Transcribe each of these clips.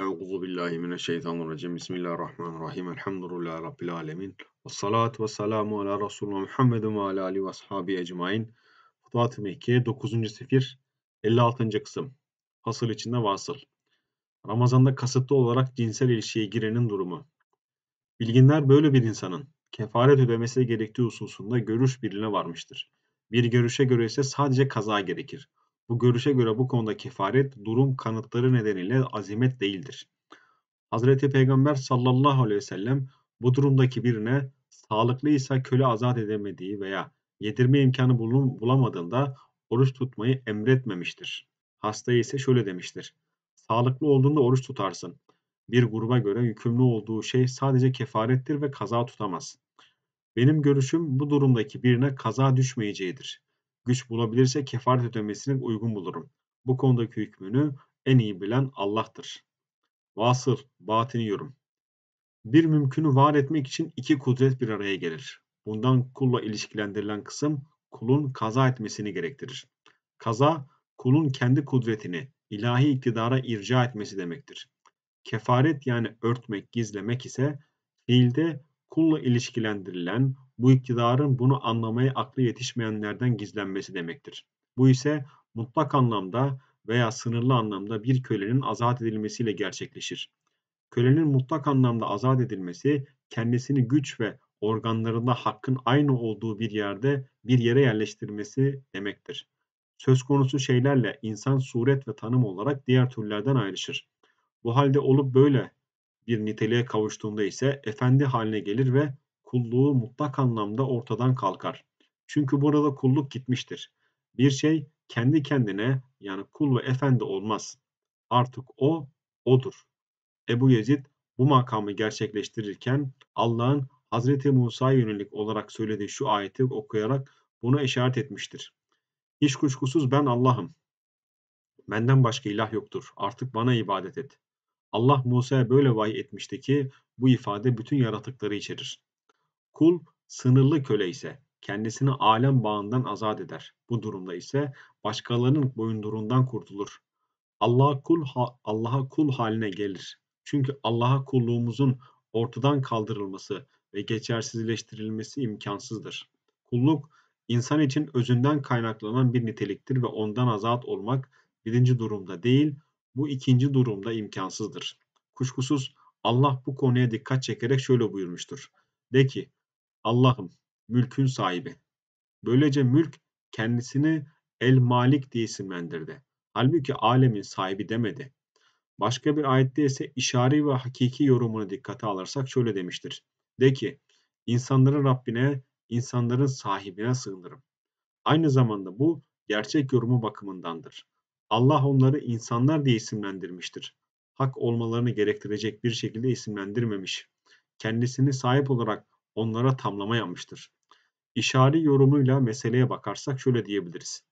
Euzu billahi mineşşeytanirracim. Bismillahirrahmanirrahim. Elhamdülillahi rabbil alamin. Ve salatu ve selamu ala Resulullah Muhammedin ve ala ali ve ashabi ecmaîn. Futuhat-ı Mekke 9. sefir 56. kısım. Hasıl içinde vasıl. Ramazanda kasıtlı olarak cinsel ilişkiye girenin durumu. Bilginler böyle bir insanın kefaret ödemesi gerektiği hususunda görüş birliğine varmıştır. Bir görüşe göre ise sadece kaza gerekir. Bu görüşe göre bu konuda kefaret durum kanıtları nedeniyle azimet değildir. Hazreti Peygamber sallallahu aleyhi ve sellem bu durumdaki birine sağlıklıysa köle azat edemediği veya yedirme imkanı bulamadığında oruç tutmayı emretmemiştir. Hastaya ise şöyle demiştir. Sağlıklı olduğunda oruç tutarsın. Bir gruba göre yükümlü olduğu şey sadece kefarettir ve kaza tutamaz. Benim görüşüm bu durumdaki birine kaza düşmeyeceğidir güç bulabilirse kefaret ödemesini uygun bulurum. Bu konudaki hükmünü en iyi bilen Allah'tır. Vasıl, batini yorum. Bir mümkünü var etmek için iki kudret bir araya gelir. Bundan kulla ilişkilendirilen kısım kulun kaza etmesini gerektirir. Kaza, kulun kendi kudretini ilahi iktidara irca etmesi demektir. Kefaret yani örtmek, gizlemek ise fiilde kulla ilişkilendirilen bu iktidarın bunu anlamaya aklı yetişmeyenlerden gizlenmesi demektir. Bu ise mutlak anlamda veya sınırlı anlamda bir kölenin azat edilmesiyle gerçekleşir. Kölenin mutlak anlamda azat edilmesi kendisini güç ve organlarında hakkın aynı olduğu bir yerde bir yere yerleştirmesi demektir. Söz konusu şeylerle insan suret ve tanım olarak diğer türlerden ayrışır. Bu halde olup böyle bir niteliğe kavuştuğunda ise efendi haline gelir ve kulluğu mutlak anlamda ortadan kalkar. Çünkü burada kulluk gitmiştir. Bir şey kendi kendine yani kul ve efendi olmaz. Artık o odur. Ebu Yezid bu makamı gerçekleştirirken Allah'ın Hazreti Musa yönelik olarak söylediği şu ayeti okuyarak bunu işaret etmiştir. Hiç kuşkusuz ben Allah'ım. Benden başka ilah yoktur. Artık bana ibadet et. Allah Musa'ya böyle vahiy etmişti ki bu ifade bütün yaratıkları içerir. Kul sınırlı köle ise kendisini alem bağından azat eder. Bu durumda ise başkalarının boyundurundan kurtulur. Allah kul Allah'a kul haline gelir. Çünkü Allah'a kulluğumuzun ortadan kaldırılması ve geçersizleştirilmesi imkansızdır. Kulluk insan için özünden kaynaklanan bir niteliktir ve ondan azat olmak birinci durumda değil, bu ikinci durumda imkansızdır. Kuşkusuz Allah bu konuya dikkat çekerek şöyle buyurmuştur. De ki, Allah'ım, mülkün sahibi. Böylece mülk kendisini El Malik diye isimlendirdi. Halbuki alemin sahibi demedi. Başka bir ayette ise işari ve hakiki yorumunu dikkate alırsak şöyle demiştir. De ki, insanların Rabbine, insanların sahibine sığınırım. Aynı zamanda bu gerçek yorumu bakımındandır. Allah onları insanlar diye isimlendirmiştir. Hak olmalarını gerektirecek bir şekilde isimlendirmemiş. Kendisini sahip olarak onlara tamlama yapmıştır. İşari yorumuyla meseleye bakarsak şöyle diyebiliriz.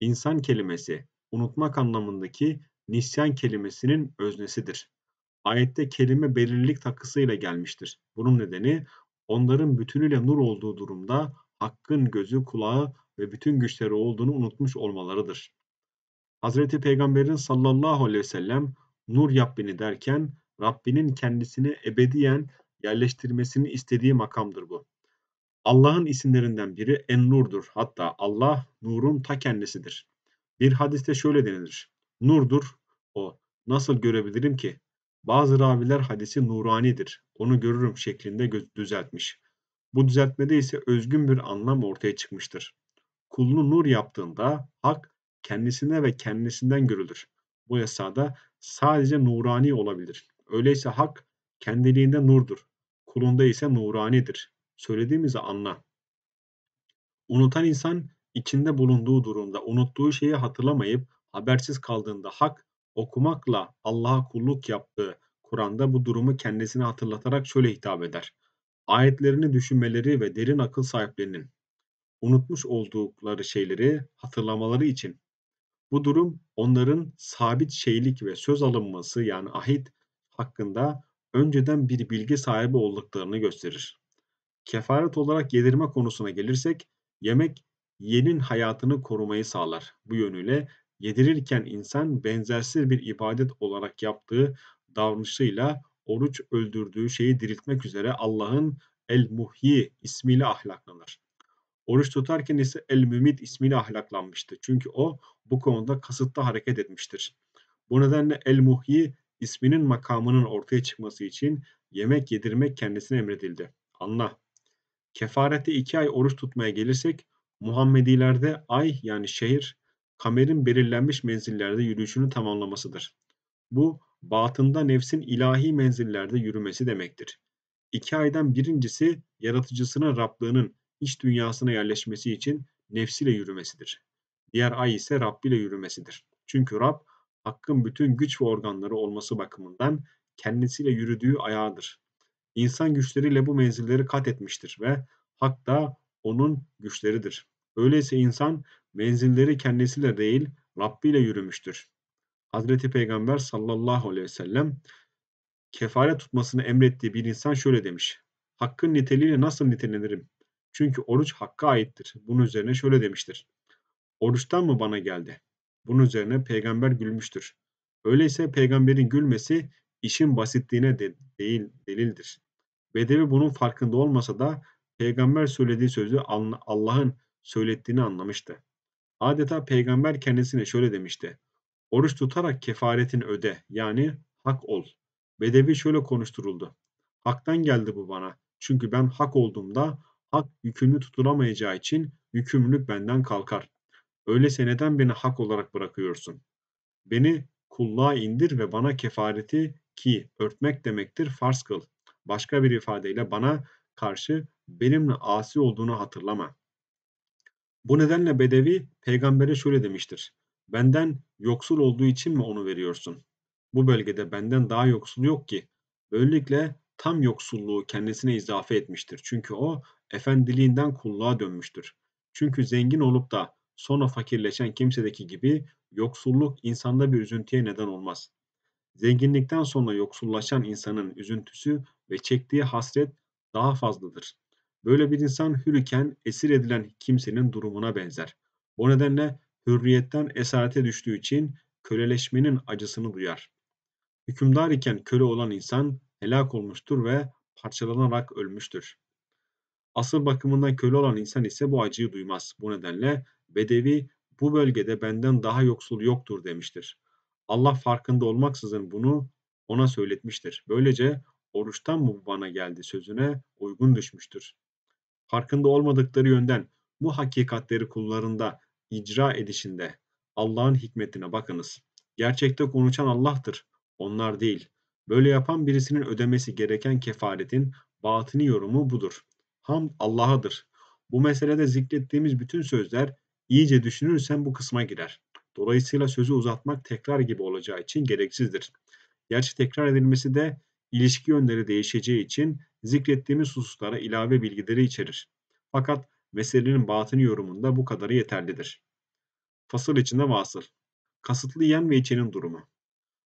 İnsan kelimesi unutmak anlamındaki nisyan kelimesinin öznesidir. Ayette kelime belirlilik takısıyla gelmiştir. Bunun nedeni onların bütünüyle nur olduğu durumda hakkın gözü, kulağı ve bütün güçleri olduğunu unutmuş olmalarıdır. Hazreti Peygamber'in sallallahu aleyhi ve sellem nur Rabbini derken Rabbinin kendisini ebediyen yerleştirmesini istediği makamdır bu. Allah'ın isimlerinden biri En-Nur'dur. Hatta Allah nurun ta kendisidir. Bir hadiste şöyle denilir. Nurdur o. Nasıl görebilirim ki? Bazı raviler hadisi nuranidir. Onu görürüm şeklinde düzeltmiş. Bu düzeltmede ise özgün bir anlam ortaya çıkmıştır. Kulunu nur yaptığında hak kendisine ve kendisinden görülür. Bu yasada sadece nurani olabilir. Öyleyse hak kendiliğinde nurdur kulunda ise nuranidir. Söylediğimizi anla. Unutan insan içinde bulunduğu durumda unuttuğu şeyi hatırlamayıp habersiz kaldığında hak okumakla Allah'a kulluk yaptığı Kur'an'da bu durumu kendisine hatırlatarak şöyle hitap eder. Ayetlerini düşünmeleri ve derin akıl sahiplerinin unutmuş oldukları şeyleri hatırlamaları için bu durum onların sabit şeylik ve söz alınması yani ahit hakkında önceden bir bilgi sahibi olduklarını gösterir. Kefaret olarak yedirme konusuna gelirsek, yemek yenin hayatını korumayı sağlar. Bu yönüyle yedirirken insan benzersiz bir ibadet olarak yaptığı davranışıyla oruç öldürdüğü şeyi diriltmek üzere Allah'ın El-Muhyi ismiyle ahlaklanır. Oruç tutarken ise El-Mümit ismiyle ahlaklanmıştı. Çünkü o bu konuda kasıtlı hareket etmiştir. Bu nedenle El-Muhyi isminin makamının ortaya çıkması için yemek yedirmek kendisine emredildi. Anla. Kefarete iki ay oruç tutmaya gelirsek Muhammedilerde ay yani şehir kamerin belirlenmiş menzillerde yürüyüşünü tamamlamasıdır. Bu batında nefsin ilahi menzillerde yürümesi demektir. İki aydan birincisi yaratıcısına Rablığının iç dünyasına yerleşmesi için nefsiyle yürümesidir. Diğer ay ise Rabbi ile yürümesidir. Çünkü Rab hakkın bütün güç ve organları olması bakımından kendisiyle yürüdüğü ayağıdır. İnsan güçleriyle bu menzilleri kat etmiştir ve hak da onun güçleridir. Öyleyse insan menzilleri kendisiyle değil Rabbi ile yürümüştür. Hazreti Peygamber sallallahu aleyhi ve sellem kefaret tutmasını emrettiği bir insan şöyle demiş. Hakkın niteliğiyle nasıl nitelenirim? Çünkü oruç hakka aittir. Bunun üzerine şöyle demiştir. Oruçtan mı bana geldi? Bunun üzerine peygamber gülmüştür. Öyleyse peygamberin gülmesi işin basitliğine de değil delildir. Bedevi bunun farkında olmasa da peygamber söylediği sözü Allah'ın söylettiğini anlamıştı. Adeta peygamber kendisine şöyle demişti. Oruç tutarak kefaretini öde yani hak ol. Bedevi şöyle konuşturuldu. Hak'tan geldi bu bana. Çünkü ben hak olduğumda hak yükümlü tutulamayacağı için yükümlülük benden kalkar. Öyleyse neden beni hak olarak bırakıyorsun? Beni kulluğa indir ve bana kefareti ki örtmek demektir farz kıl. Başka bir ifadeyle bana karşı benimle asi olduğunu hatırlama. Bu nedenle Bedevi peygambere şöyle demiştir. Benden yoksul olduğu için mi onu veriyorsun? Bu bölgede benden daha yoksul yok ki. Böylelikle tam yoksulluğu kendisine izafe etmiştir. Çünkü o efendiliğinden kulluğa dönmüştür. Çünkü zengin olup da Sonra fakirleşen kimsedeki gibi yoksulluk insanda bir üzüntüye neden olmaz. Zenginlikten sonra yoksullaşan insanın üzüntüsü ve çektiği hasret daha fazladır. Böyle bir insan hür iken esir edilen kimsenin durumuna benzer. Bu nedenle hürriyetten esarete düştüğü için köleleşmenin acısını duyar. Hükümdar iken köle olan insan helak olmuştur ve parçalanarak ölmüştür. Asıl bakımından köle olan insan ise bu acıyı duymaz. Bu nedenle Bedevi bu bölgede benden daha yoksul yoktur demiştir. Allah farkında olmaksızın bunu ona söyletmiştir. Böylece oruçtan mı bana geldi sözüne uygun düşmüştür. Farkında olmadıkları yönden bu hakikatleri kullarında icra edişinde Allah'ın hikmetine bakınız. Gerçekte konuşan Allah'tır, onlar değil. Böyle yapan birisinin ödemesi gereken kefaretin batini yorumu budur. Ham Allah'adır. Bu meselede zikrettiğimiz bütün sözler iyice düşünürsen bu kısma girer. Dolayısıyla sözü uzatmak tekrar gibi olacağı için gereksizdir. Gerçi tekrar edilmesi de ilişki yönleri değişeceği için zikrettiğimiz hususlara ilave bilgileri içerir. Fakat meselenin batını yorumunda bu kadarı yeterlidir. Fasıl içinde vasıl. Kasıtlı yiyen ve içenin durumu.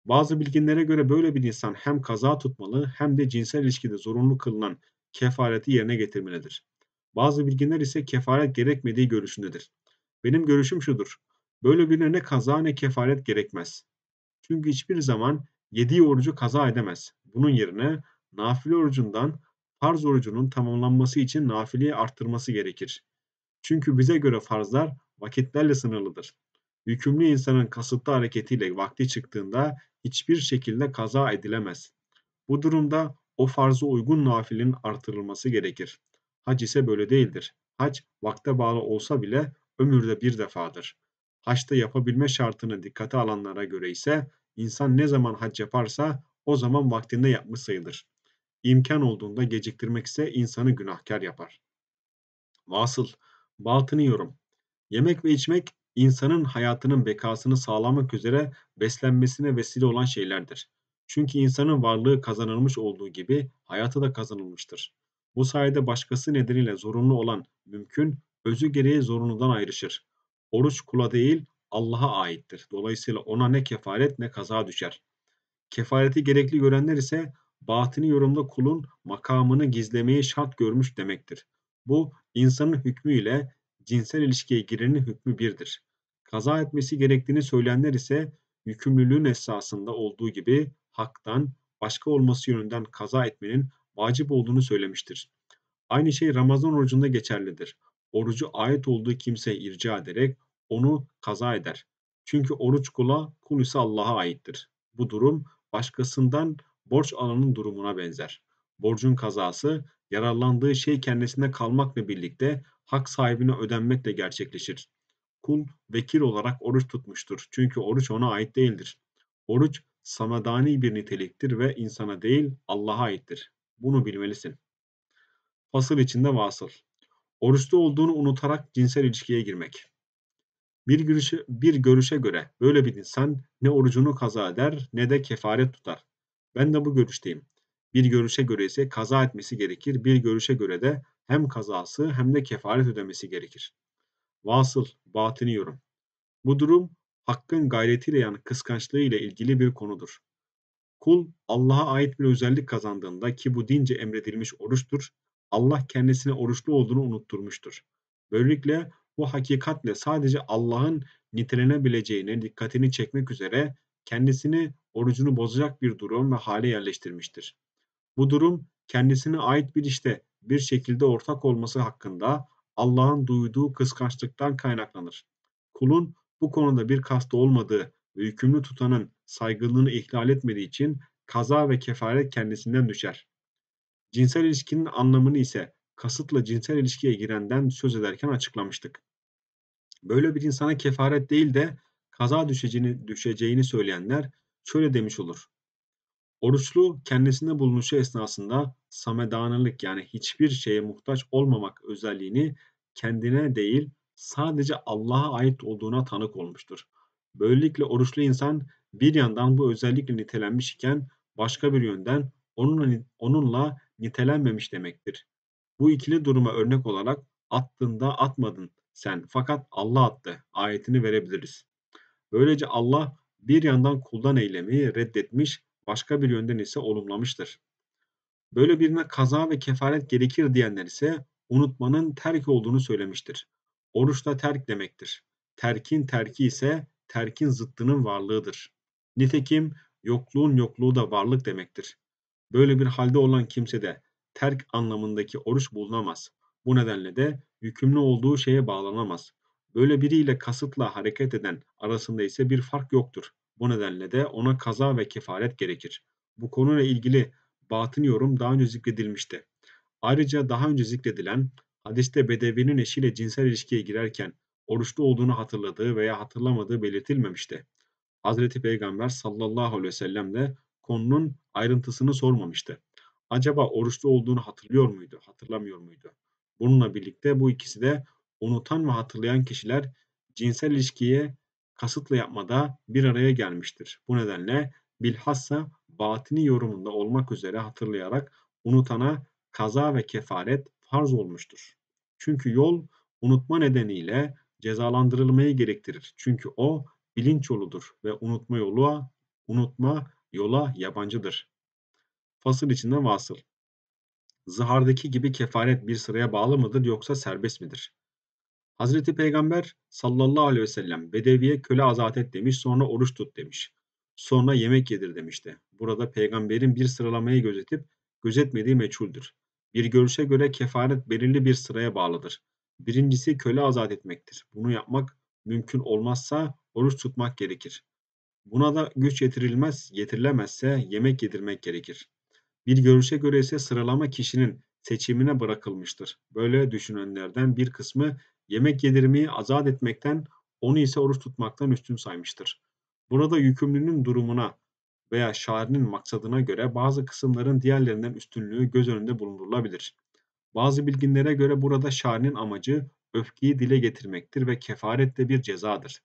Bazı bilginlere göre böyle bir insan hem kaza tutmalı hem de cinsel ilişkide zorunlu kılınan kefareti yerine getirmelidir. Bazı bilginler ise kefaret gerekmediği görüşündedir. Benim görüşüm şudur. Böyle birine ne kaza ne kefaret gerekmez. Çünkü hiçbir zaman yediği orucu kaza edemez. Bunun yerine nafile orucundan farz orucunun tamamlanması için nafileyi arttırması gerekir. Çünkü bize göre farzlar vakitlerle sınırlıdır. Yükümlü insanın kasıtlı hareketiyle vakti çıktığında hiçbir şekilde kaza edilemez. Bu durumda o farzı uygun nafilenin artırılması gerekir. Hac ise böyle değildir. Hac vakte bağlı olsa bile ömürde bir defadır. Haçta yapabilme şartını dikkate alanlara göre ise insan ne zaman hac yaparsa o zaman vaktinde yapmış sayılır. İmkan olduğunda geciktirmek ise insanı günahkar yapar. Vasıl, batını yorum. Yemek ve içmek insanın hayatının bekasını sağlamak üzere beslenmesine vesile olan şeylerdir. Çünkü insanın varlığı kazanılmış olduğu gibi hayatı da kazanılmıştır. Bu sayede başkası nedeniyle zorunlu olan mümkün, özü gereği zorunludan ayrışır. Oruç kula değil, Allah'a aittir. Dolayısıyla ona ne kefaret ne kaza düşer. Kefareti gerekli görenler ise batini yorumda kulun makamını gizlemeyi şart görmüş demektir. Bu insanın hükmü ile cinsel ilişkiye girenin hükmü birdir. Kaza etmesi gerektiğini söyleyenler ise yükümlülüğün esasında olduğu gibi haktan başka olması yönünden kaza etmenin vacip olduğunu söylemiştir. Aynı şey Ramazan orucunda geçerlidir. Orucu ait olduğu kimseye irca ederek onu kaza eder. Çünkü oruç kula, kul ise Allah'a aittir. Bu durum başkasından borç alanın durumuna benzer. Borcun kazası yararlandığı şey kendisinde kalmakla birlikte hak sahibine ödenmekle gerçekleşir. Kul vekil olarak oruç tutmuştur. Çünkü oruç ona ait değildir. Oruç samadani bir niteliktir ve insana değil Allah'a aittir. Bunu bilmelisin. Fasıl içinde vasıl. Oruçlu olduğunu unutarak cinsel ilişkiye girmek. Bir görüşe, bir görüşe göre böyle bir insan ne orucunu kaza eder ne de kefaret tutar. Ben de bu görüşteyim. Bir görüşe göre ise kaza etmesi gerekir. Bir görüşe göre de hem kazası hem de kefaret ödemesi gerekir. Vasıl, batini yorum. Bu durum Hakk'ın gayretiyle yani kıskançlığı ile ilgili bir konudur. Kul Allah'a ait bir özellik kazandığında ki bu dince emredilmiş oruçtur, Allah kendisine oruçlu olduğunu unutturmuştur. Böylelikle bu hakikatle sadece Allah'ın nitelenebileceğine dikkatini çekmek üzere kendisini orucunu bozacak bir durum ve hale yerleştirmiştir. Bu durum kendisine ait bir işte bir şekilde ortak olması hakkında Allah'ın duyduğu kıskançlıktan kaynaklanır. Kulun bu konuda bir kasta olmadığı ve yükümlü tutanın saygınlığını ihlal etmediği için kaza ve kefaret kendisinden düşer. Cinsel ilişkinin anlamını ise kasıtla cinsel ilişkiye girenden söz ederken açıklamıştık. Böyle bir insana kefaret değil de kaza düşeceğini, düşeceğini söyleyenler şöyle demiş olur. Oruçlu kendisinde bulunuşu esnasında samedanılık yani hiçbir şeye muhtaç olmamak özelliğini kendine değil sadece Allah'a ait olduğuna tanık olmuştur. Böylelikle oruçlu insan bir yandan bu özellikle nitelenmiş iken başka bir yönden onunla, onunla nitelenmemiş demektir. Bu ikili duruma örnek olarak attığında atmadın sen fakat Allah attı ayetini verebiliriz. Böylece Allah bir yandan kuldan eylemi reddetmiş, başka bir yönden ise olumlamıştır. Böyle birine kaza ve kefaret gerekir diyenler ise unutmanın terk olduğunu söylemiştir. Oruç da terk demektir. Terkin terki ise terkin zıttının varlığıdır. Nitekim yokluğun yokluğu da varlık demektir. Böyle bir halde olan kimse de terk anlamındaki oruç bulunamaz. Bu nedenle de yükümlü olduğu şeye bağlanamaz. Böyle biriyle kasıtla hareket eden arasında ise bir fark yoktur. Bu nedenle de ona kaza ve kefaret gerekir. Bu konuyla ilgili batın yorum daha önce zikredilmişti. Ayrıca daha önce zikredilen Hadiste Bedevi'nin eşiyle cinsel ilişkiye girerken oruçlu olduğunu hatırladığı veya hatırlamadığı belirtilmemişti. Hazreti Peygamber sallallahu aleyhi ve sellem de konunun ayrıntısını sormamıştı. Acaba oruçlu olduğunu hatırlıyor muydu, hatırlamıyor muydu? Bununla birlikte bu ikisi de unutan ve hatırlayan kişiler cinsel ilişkiye kasıtlı yapmada bir araya gelmiştir. Bu nedenle bilhassa batini yorumunda olmak üzere hatırlayarak unutana kaza ve kefaret farz olmuştur. Çünkü yol unutma nedeniyle cezalandırılmayı gerektirir. Çünkü o bilinç yoludur ve unutma yolu unutma yola yabancıdır. Fasıl içinde vasıl. Zihardaki gibi kefaret bir sıraya bağlı mıdır yoksa serbest midir? Hazreti Peygamber sallallahu aleyhi ve sellem bedeviye köle azat et demiş sonra oruç tut demiş. Sonra yemek yedir demişti. Burada peygamberin bir sıralamayı gözetip gözetmediği meçhuldür. Bir görüşe göre kefaret belirli bir sıraya bağlıdır. Birincisi köle azat etmektir. Bunu yapmak mümkün olmazsa oruç tutmak gerekir. Buna da güç yetirilmez, yetirilemezse yemek yedirmek gerekir. Bir görüşe göre ise sıralama kişinin seçimine bırakılmıştır. Böyle düşünenlerden bir kısmı yemek yedirmeyi azat etmekten, onu ise oruç tutmaktan üstün saymıştır. Burada yükümlünün durumuna, veya şairinin maksadına göre bazı kısımların diğerlerinden üstünlüğü göz önünde bulundurulabilir. Bazı bilginlere göre burada şairinin amacı öfkeyi dile getirmektir ve kefaret de bir cezadır.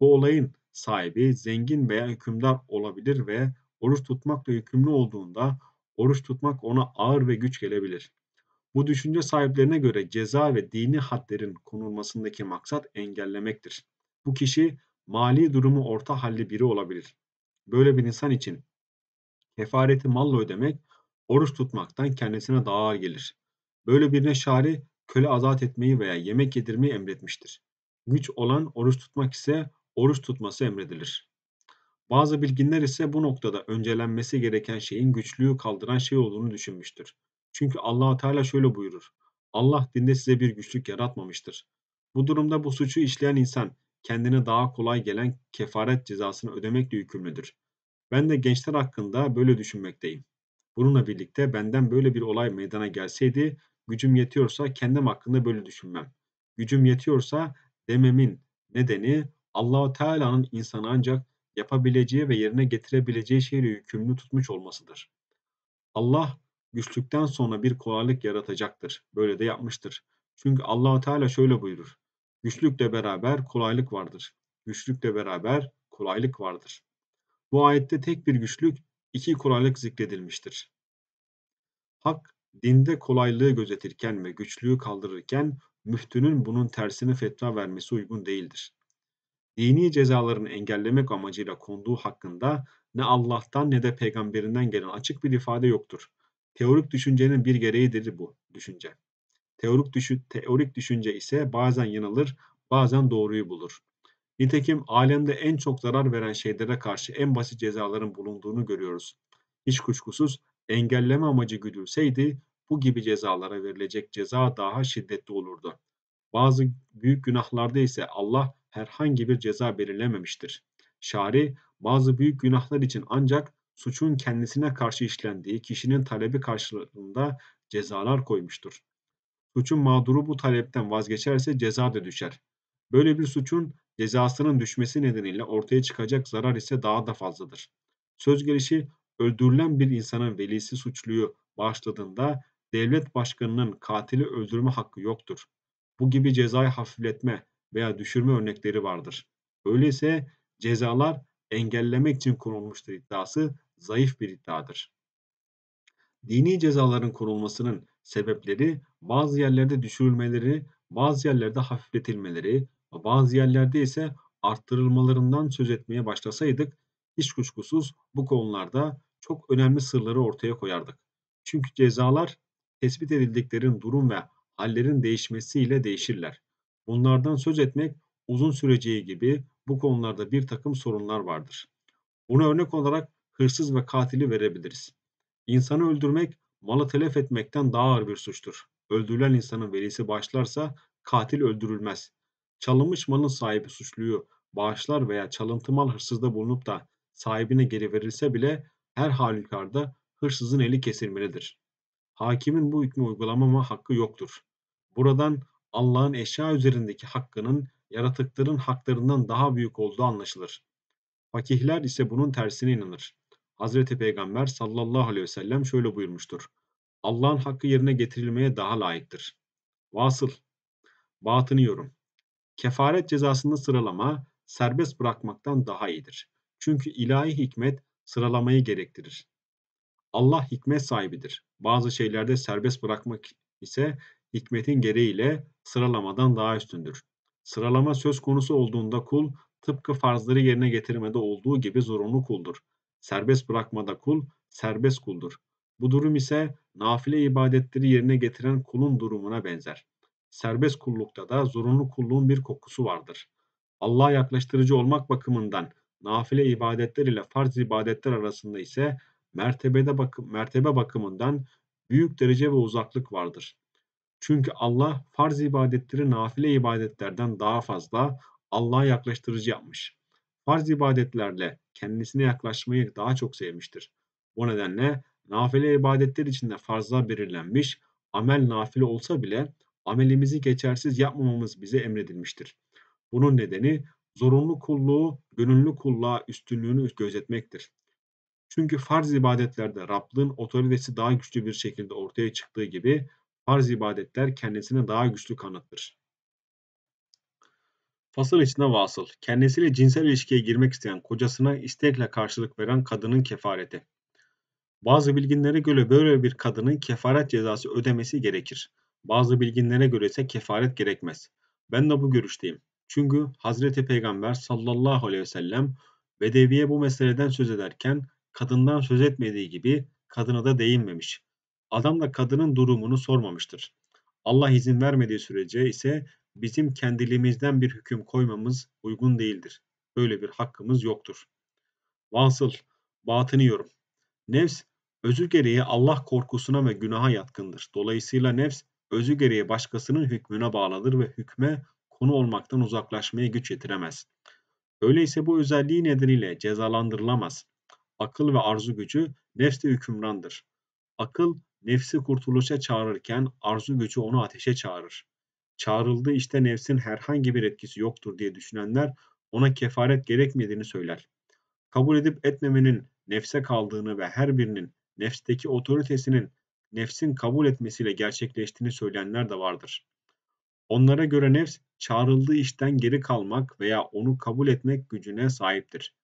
Bu olayın sahibi zengin veya hükümdar olabilir ve oruç tutmakla yükümlü olduğunda oruç tutmak ona ağır ve güç gelebilir. Bu düşünce sahiplerine göre ceza ve dini hadlerin konulmasındaki maksat engellemektir. Bu kişi mali durumu orta halli biri olabilir. Böyle bir insan için kefareti malla ödemek oruç tutmaktan kendisine daha ağır gelir. Böyle birine şari köle azat etmeyi veya yemek yedirmeyi emretmiştir. Güç olan oruç tutmak ise oruç tutması emredilir. Bazı bilginler ise bu noktada öncelenmesi gereken şeyin güçlüğü kaldıran şey olduğunu düşünmüştür. Çünkü Allah Teala şöyle buyurur. Allah dinde size bir güçlük yaratmamıştır. Bu durumda bu suçu işleyen insan kendine daha kolay gelen kefaret cezasını ödemekle yükümlüdür. Ben de gençler hakkında böyle düşünmekteyim. Bununla birlikte benden böyle bir olay meydana gelseydi, gücüm yetiyorsa kendim hakkında böyle düşünmem. Gücüm yetiyorsa dememin nedeni Allah Teala'nın insanı ancak yapabileceği ve yerine getirebileceği şeyle yükümlü tutmuş olmasıdır. Allah güçlükten sonra bir kolaylık yaratacaktır. Böyle de yapmıştır. Çünkü Allah Teala şöyle buyurur. Güçlükle beraber kolaylık vardır. Güçlükle beraber kolaylık vardır. Bu ayette tek bir güçlük, iki kolaylık zikredilmiştir. Hak, dinde kolaylığı gözetirken ve güçlüğü kaldırırken müftünün bunun tersini fetva vermesi uygun değildir. Dini cezaların engellemek amacıyla konduğu hakkında ne Allah'tan ne de peygamberinden gelen açık bir ifade yoktur. Teorik düşüncenin bir gereğidir bu düşünce. Teorik, düşü, teorik düşünce ise bazen yanılır, bazen doğruyu bulur. Nitekim alemde en çok zarar veren şeylere karşı en basit cezaların bulunduğunu görüyoruz. Hiç kuşkusuz engelleme amacı güdülseydi bu gibi cezalara verilecek ceza daha şiddetli olurdu. Bazı büyük günahlarda ise Allah herhangi bir ceza belirlememiştir. Şari bazı büyük günahlar için ancak suçun kendisine karşı işlendiği kişinin talebi karşılığında cezalar koymuştur. Suçun mağduru bu talepten vazgeçerse ceza da düşer. Böyle bir suçun cezasının düşmesi nedeniyle ortaya çıkacak zarar ise daha da fazladır. Söz gelişi öldürülen bir insanın velisi suçluyu bağışladığında devlet başkanının katili öldürme hakkı yoktur. Bu gibi cezayı hafifletme veya düşürme örnekleri vardır. Öyleyse cezalar engellemek için kurulmuştur iddiası zayıf bir iddiadır. Dini cezaların kurulmasının sebepleri bazı yerlerde düşürülmeleri, bazı yerlerde hafifletilmeleri, bazı yerlerde ise arttırılmalarından söz etmeye başlasaydık hiç kuşkusuz bu konularda çok önemli sırları ortaya koyardık. Çünkü cezalar tespit edildiklerin durum ve hallerin değişmesiyle değişirler. Bunlardan söz etmek uzun süreceği gibi bu konularda bir takım sorunlar vardır. Bunu örnek olarak hırsız ve katili verebiliriz. İnsanı öldürmek malı telef etmekten daha ağır bir suçtur. Öldürülen insanın velisi başlarsa katil öldürülmez. Çalınmış malın sahibi suçluyu bağışlar veya çalıntı mal hırsızda bulunup da sahibine geri verilse bile her halükarda hırsızın eli kesilmelidir. Hakimin bu hükmü uygulamama hakkı yoktur. Buradan Allah'ın eşya üzerindeki hakkının yaratıkların haklarından daha büyük olduğu anlaşılır. Fakihler ise bunun tersine inanır. Hazreti Peygamber sallallahu aleyhi ve sellem şöyle buyurmuştur. Allah'ın hakkı yerine getirilmeye daha layıktır. Vasıl, batını yorum. Kefaret cezasında sıralama serbest bırakmaktan daha iyidir. Çünkü ilahi hikmet sıralamayı gerektirir. Allah hikmet sahibidir. Bazı şeylerde serbest bırakmak ise hikmetin gereğiyle sıralamadan daha üstündür. Sıralama söz konusu olduğunda kul tıpkı farzları yerine getirmede olduğu gibi zorunlu kuldur. Serbest bırakmada kul serbest kuldur. Bu durum ise nafile ibadetleri yerine getiren kulun durumuna benzer. Serbest kullukta da zorunlu kulluğun bir kokusu vardır. Allah'a yaklaştırıcı olmak bakımından nafile ibadetler ile farz ibadetler arasında ise mertebede bakım, mertebe bakımından büyük derece ve uzaklık vardır. Çünkü Allah farz ibadetleri nafile ibadetlerden daha fazla Allah'a yaklaştırıcı yapmış farz ibadetlerle kendisine yaklaşmayı daha çok sevmiştir. Bu nedenle nafile ibadetler içinde farzlar belirlenmiş, amel nafile olsa bile amelimizi geçersiz yapmamamız bize emredilmiştir. Bunun nedeni zorunlu kulluğu, gönüllü kulluğa üstünlüğünü gözetmektir. Çünkü farz ibadetlerde Rablığın otoritesi daha güçlü bir şekilde ortaya çıktığı gibi farz ibadetler kendisine daha güçlü kanıttır. Fasıl içinde vasıl, kendisiyle cinsel ilişkiye girmek isteyen kocasına istekle karşılık veren kadının kefareti. Bazı bilginlere göre böyle bir kadının kefaret cezası ödemesi gerekir. Bazı bilginlere göre ise kefaret gerekmez. Ben de bu görüşteyim. Çünkü Hazreti Peygamber sallallahu aleyhi ve sellem Bedevi'ye bu meseleden söz ederken kadından söz etmediği gibi kadına da değinmemiş. Adam da kadının durumunu sormamıştır. Allah izin vermediği sürece ise bizim kendiliğimizden bir hüküm koymamız uygun değildir. Böyle bir hakkımız yoktur. Vasıl, batını yorum. Nefs, özü gereği Allah korkusuna ve günaha yatkındır. Dolayısıyla nefs, özü gereği başkasının hükmüne bağlıdır ve hükme konu olmaktan uzaklaşmaya güç yetiremez. Öyleyse bu özelliği nedeniyle cezalandırılamaz. Akıl ve arzu gücü nefste hükümrandır. Akıl nefsi kurtuluşa çağırırken arzu gücü onu ateşe çağırır çağrıldığı işte nefsin herhangi bir etkisi yoktur diye düşünenler ona kefaret gerekmediğini söyler. Kabul edip etmemenin nefse kaldığını ve her birinin nefsteki otoritesinin nefsin kabul etmesiyle gerçekleştiğini söyleyenler de vardır. Onlara göre nefs çağrıldığı işten geri kalmak veya onu kabul etmek gücüne sahiptir.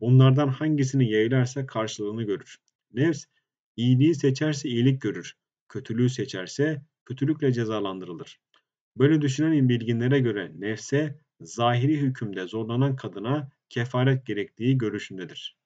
Bunlardan hangisini yeğlerse karşılığını görür. Nefs iyiliği seçerse iyilik görür, kötülüğü seçerse kötülükle cezalandırılır. Böyle düşünen bilginlere göre nefse zahiri hükümde zorlanan kadına kefaret gerektiği görüşündedir.